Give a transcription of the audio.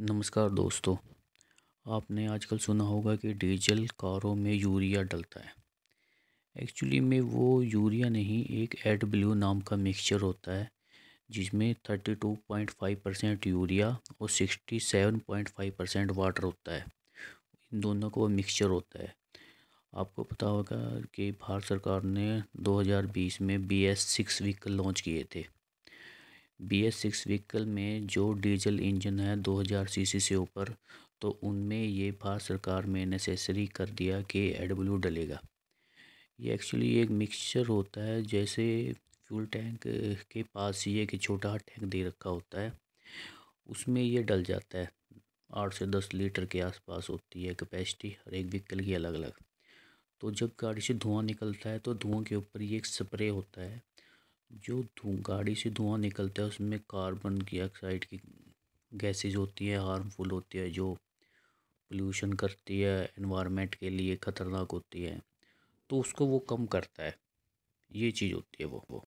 नमस्कार दोस्तों आपने आजकल सुना होगा कि डीजल कारों में यूरिया डलता है एक्चुअली में वो यूरिया नहीं एक एड ब्लू नाम का मिक्सचर होता है जिसमें thirty two point five percent urea और sixty seven point five percent water होता है इन दोनों का वो मिक्सचर होता है आपको पता होगा कि भारत सरकार ने 2020 में B S six vehicle launch किए थे बी एस सिक्स व्हीकल में जो डीजल इंजन है 2000 सीसी से ऊपर तो उनमें ये भारत सरकार में नेसेसरी कर दिया कि ए डब्ल्यू डलेगा ये एक्चुअली एक मिक्सचर होता है जैसे फ्यूल टैंक के पास ये एक छोटा टैंक दे रखा होता है उसमें ये डल जाता है आठ से दस लीटर के आसपास होती है कैपेसिटी हर एक व्हीकल की अलग अलग तो जब गाड़ी से धुआं निकलता है तो धुआं के ऊपर ये एक स्प्रे होता है जो गाड़ी से धुआं निकलता है उसमें कार्बन डाइऑक्साइड की गैसेज होती है हार्मफुल होती है जो पोल्यूशन करती है एनवायरनमेंट के लिए ख़तरनाक होती है तो उसको वो कम करता है ये चीज़ होती है वो वो